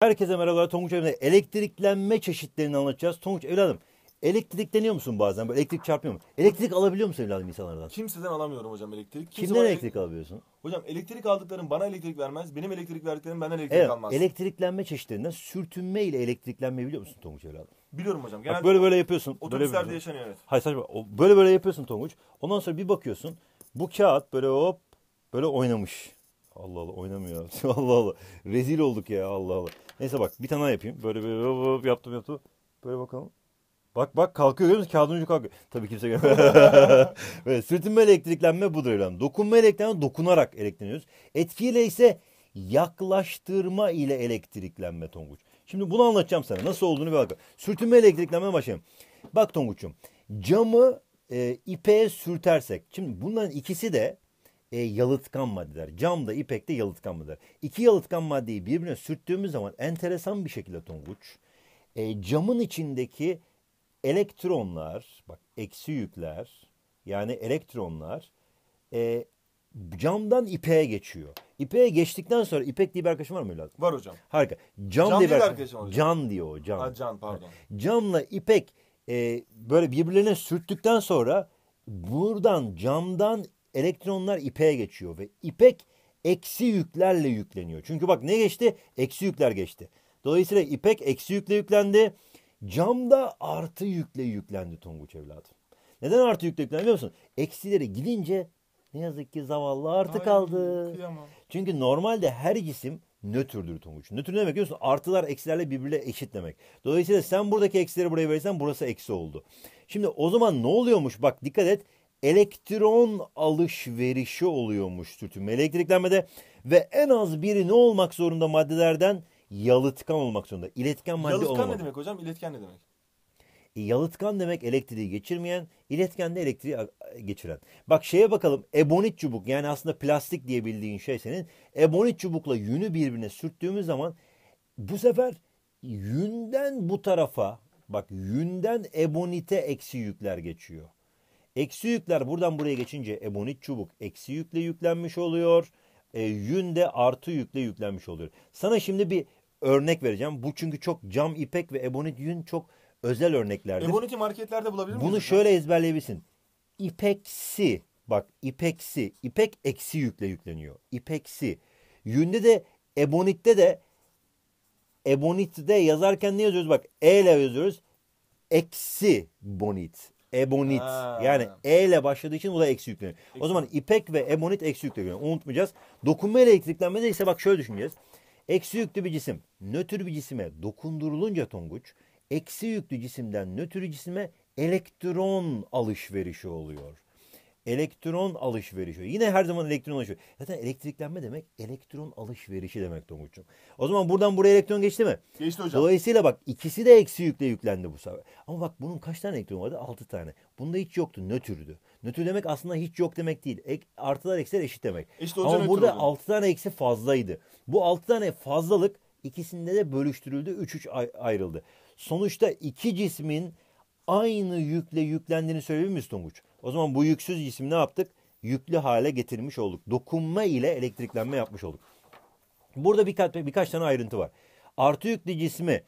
Herkese merhabalar Tonguç Evren'de elektriklenme çeşitlerini anlatacağız. Tonguç evladım elektrikleniyor musun bazen? Böyle elektrik çarpıyor mu? Elektrik alabiliyor musun evladım insanlardan? Kimseden alamıyorum hocam elektrik. Kimse Kimden elektrik alabiliyorsun? Hocam elektrik aldıklarım bana elektrik vermez. Benim elektrik verdiklerim benden elektrik Evet almaz. elektriklenme çeşitlerinden sürtünme ile elektriklenme biliyor musun Tonguç evladım? Biliyorum hocam. Genelde Bak böyle böyle yapıyorsun. otobüslerde böyle, yaşanıyor evet. Hayır saçma. Böyle böyle yapıyorsun Tonguç. Ondan sonra bir bakıyorsun. Bu kağıt böyle hop böyle oynamış. Allah Allah oynamıyor. Allah Allah. Rezil olduk ya Allah Allah. Neyse bak bir tane daha yapayım. Böyle böyle, böyle, böyle yaptım yaptım. Böyle bakalım. Bak bak kalkıyor görüyor musun? Kağıdın ucu kalkıyor. Tabii kimse görmüyor. Böyle sürtünme elektriklenme budur evlam. Dokunma elektriklenme dokunarak elektriniyoruz. Etkiyle ise yaklaştırma ile elektriklenme Tonguç. Şimdi bunu anlatacağım sana. Nasıl olduğunu bir bak. Sürtünme elektriklenme başlayalım. Bak Tonguç'um camı e, ipeğe sürtersek. Şimdi bunların ikisi de e, yalıtkan maddeler. Cam da ipek de yalıtkan maddeler. İki yalıtkan maddeyi birbirine sürttüğümüz zaman enteresan bir şekilde Tonguç e, camın içindeki elektronlar bak eksi yükler yani elektronlar e, camdan ipeğe geçiyor. İpeğe geçtikten sonra ipek diye bir arkadaşım var mı evladım? Var hocam. Harika. Cam, cam diye bir arkadaşım var. Can diyor o cam. Ha, can pardon. Camla ipek e, böyle birbirlerine sürttükten sonra buradan camdan elektronlar ipeğe geçiyor ve ipek eksi yüklerle yükleniyor. Çünkü bak ne geçti? Eksi yükler geçti. Dolayısıyla ipek eksi yükle yüklendi. Cam da artı yükle yüklendi Tonguç evladım. Neden artı yükle yüklendi biliyor musun? Eksileri gidince ne yazık ki zavallı artı kaldı. Çünkü normalde her cisim nötrdür Tonguç. Nötr ne demek biliyor musun? Artılar eksilerle birbirine eşit demek. Dolayısıyla sen buradaki eksileri buraya verirsen burası eksi oldu. Şimdi o zaman ne oluyormuş? Bak dikkat et elektron alışverişi oluyormuş tütünme. Elektriklenmede ve en az biri ne olmak zorunda maddelerden? Yalıtkan olmak zorunda. İletken madde yalıtkan olmamak. ne demek hocam? İletken ne demek? E, yalıtkan demek elektriği geçirmeyen, iletken de elektriği geçiren. Bak şeye bakalım ebonit çubuk yani aslında plastik diye bildiğin şey senin. Ebonit çubukla yünü birbirine sürttüğümüz zaman bu sefer yünden bu tarafa bak yünden ebonite eksi yükler geçiyor. Eksi yükler buradan buraya geçince ebonit çubuk eksi yükle yüklenmiş oluyor. E, yün de artı yükle yüklenmiş oluyor. Sana şimdi bir örnek vereceğim. Bu çünkü çok cam, ipek ve ebonit yün çok özel örneklerdir. Ebonit'i marketlerde bulabilir miyiz? Bunu şöyle ezberleyebilsin. İpeksi bak ipeksi ipek eksi yükle yükleniyor. İpeksi. Yünde de ebonitte de ebonitte yazarken ne yazıyoruz? Bak e ile yazıyoruz. Eksi bonit. Ebonit. Ha. Yani E ile başladığı için o da eksi yükleniyor. O zaman ipek ve ebonit eksi yüklü. unutmayacağız. Dokunma ile elektriklenmede ise bak şöyle düşüneceğiz. Eksi yüklü bir cisim nötr bir cisime dokundurulunca Tonguç eksi yüklü cisimden nötr cisime elektron alışverişi oluyor elektron alışverişi. Yine her zaman elektron alışverişi. Zaten elektriklenme demek elektron alışverişi demek Tonguç'cum. O zaman buradan buraya elektron geçti mi? Geçti hocam. Dolayısıyla bak ikisi de eksi yükle yüklendi bu sefer. Ama bak bunun kaç tane elektron vardı? Altı tane. Bunda hiç yoktu. Nötrdü. Nötr demek aslında hiç yok demek değil. Ek, artılar eksiler eşit demek. İşte Ama burada altı tane eksi fazlaydı. Bu altı tane fazlalık ikisinde de bölüştürüldü. üç üç ayrıldı. Sonuçta iki cismin aynı yükle yüklendiğini söyleyebilir miyiz Tonguç? O zaman bu yüksüz cisim ne yaptık? Yüklü hale getirmiş olduk. Dokunma ile elektriklenme yapmış olduk. Burada birkaç, birkaç tane ayrıntı var. Artı yüklü cismi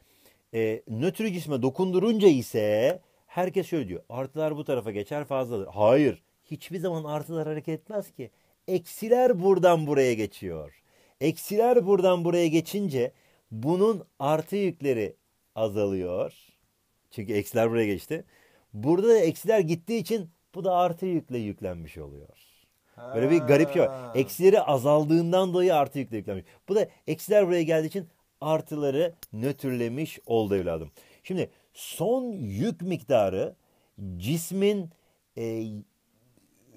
e, nötr cisme dokundurunca ise herkes şöyle diyor. Artılar bu tarafa geçer fazladır. Hayır. Hiçbir zaman artılar hareket etmez ki. Eksiler buradan buraya geçiyor. Eksiler buradan buraya geçince bunun artı yükleri azalıyor çünkü eksiler buraya geçti. Burada da eksiler gittiği için bu da artı yükle yüklenmiş oluyor. Böyle bir garip şey var. Eksileri azaldığından dolayı artı yükle yüklenmiş. Bu da eksiler buraya geldiği için artıları nötrlemiş oldu evladım. Şimdi son yük miktarı cismin e,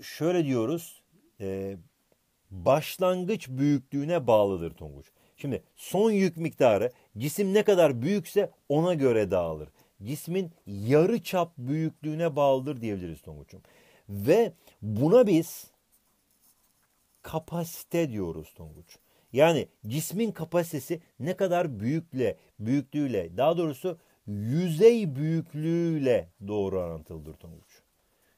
şöyle diyoruz e, başlangıç büyüklüğüne bağlıdır Tonguç. Şimdi son yük miktarı cisim ne kadar büyükse ona göre dağılır cismin yarı çap büyüklüğüne bağlıdır diyebiliriz Tonguç'um. Ve buna biz kapasite diyoruz Tonguç. Yani cismin kapasitesi ne kadar büyükle, büyüklüğüyle, daha doğrusu yüzey büyüklüğüyle doğru orantılıdır Tonguç.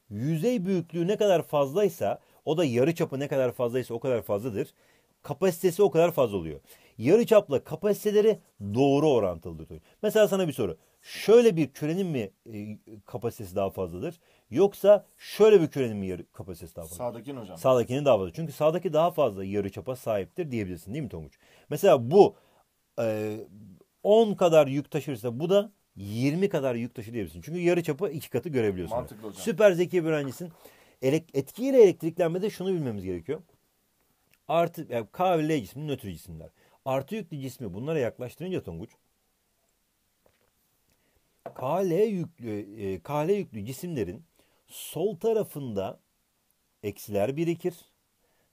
Yüzey büyüklüğü ne kadar fazlaysa o da yarı çapı ne kadar fazlaysa o kadar fazladır. Kapasitesi o kadar fazla oluyor. Yarı çapla kapasiteleri doğru orantılıdır. Mesela sana bir soru şöyle bir kürenin mi e, kapasitesi daha fazladır? Yoksa şöyle bir kürenin mi yarı kapasitesi daha fazla? Sağdakinin hocam. Sağdakinin daha fazla. Çünkü sağdaki daha fazla yarı çapa sahiptir diyebilirsin değil mi Tonguç? Mesela bu e, 10 kadar yük taşırsa bu da 20 kadar yük taşı diyebilirsin. Çünkü yarı çapı iki katı görebiliyorsun. Mantıklı hocam. Süper zeki bir öğrencisin. Elek, etkiyle elektriklenmede şunu bilmemiz gerekiyor. Artı, yani K ve L cisminin nötr cisimler. Artı yüklü cismi bunlara yaklaştırınca Tonguç KL yüklü, e, KL yüklü cisimlerin sol tarafında eksiler birikir.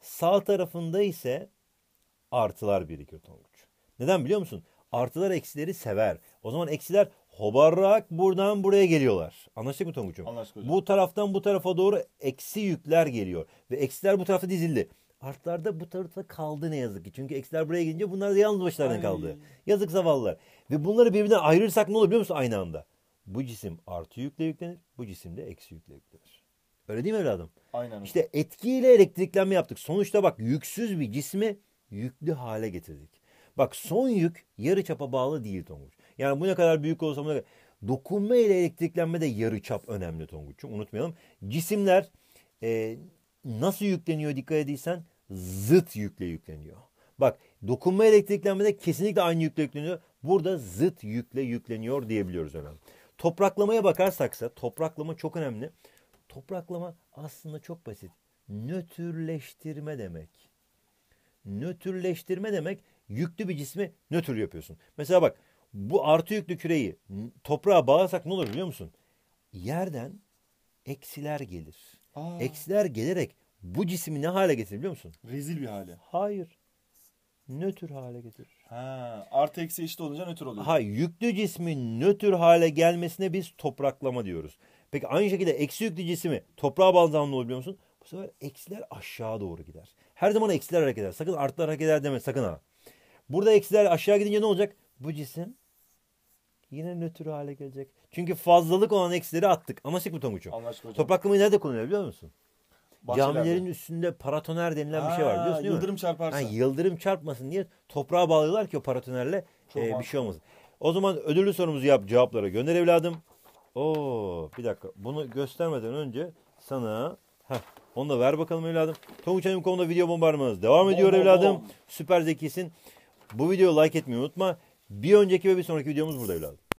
Sağ tarafında ise artılar birikir Tonguç. Neden biliyor musun? Artılar eksileri sever. O zaman eksiler hobarrak buradan buraya geliyorlar. Anlaştık mı Tonguç'um? Anlaştık hocam. Bu taraftan bu tarafa doğru eksi yükler geliyor. Ve eksiler bu tarafta dizildi. Artlarda bu tarafta kaldı ne yazık ki. Çünkü eksiler buraya gidince bunlar da yalnız başlarına Ay. kaldı. Yazık zavallılar. Ve bunları birbirinden ayırırsak ne olur biliyor musun aynı anda? Bu cisim artı yükle yüklenir. Bu cisim de eksi yükle yüklenir. Öyle değil mi evladım? Aynen. İşte etkiyle elektriklenme yaptık. Sonuçta bak yüksüz bir cismi yüklü hale getirdik. Bak son yük yarı çapa bağlı değil Tonguç. Yani bu ne kadar büyük olsa kadar... dokunma ile elektriklenme de yarı çap önemli Tonguç'um. Unutmayalım. Cisimler e, nasıl yükleniyor dikkat ediysen zıt yükle yükleniyor. Bak dokunma elektriklenmede kesinlikle aynı yükle yükleniyor. Burada zıt yükle yükleniyor diyebiliyoruz önemli. Topraklamaya bakarsak ise topraklama çok önemli. Topraklama aslında çok basit. Nötrleştirme demek. Nötrleştirme demek yüklü bir cismi nötr yapıyorsun. Mesela bak bu artı yüklü küreyi toprağa bağlasak ne olur biliyor musun? Yerden eksiler gelir. Aa. Eksiler gelerek bu cismi ne hale getirir biliyor musun? Rezil bir hale. Hayır. Nötr hale getirir. Ha, artı eksi eşit olunca nötr oluyor. Ha, yüklü cismin nötr hale gelmesine biz topraklama diyoruz. Peki aynı şekilde eksi yüklü cismi toprağa balzamlı olur biliyor musun? Bu sefer eksiler aşağı doğru gider. Her zaman eksiler hareket eder. Sakın artılar hareket eder deme sakın ha. Burada eksiler aşağı gidince ne olacak? Bu cisim Yine nötr hale gelecek. Çünkü fazlalık olan eksileri attık. Anlaştık mı Tonguç'um? Anlaştık hocam. Topraklamayı nerede kullanıyor biliyor musun? Bahçelerde. Camilerin üstünde paratoner denilen ha, bir şey var biliyorsun değil yıldırım mi? çarparsa. Ha, yıldırım çarpmasın diye toprağa bağlıyorlar ki o paratonerle e, bir şey olmasın. O zaman ödüllü sorumuzu yap cevaplara gönder evladım. Oo bir dakika bunu göstermeden önce sana heh, onu da ver bakalım evladım. Tonguç Hanım video bombardımanız devam ediyor bom, evladım. Bom. Süper zekisin. Bu videoyu like etmeyi unutma. Bir önceki ve bir sonraki videomuz burada evladım.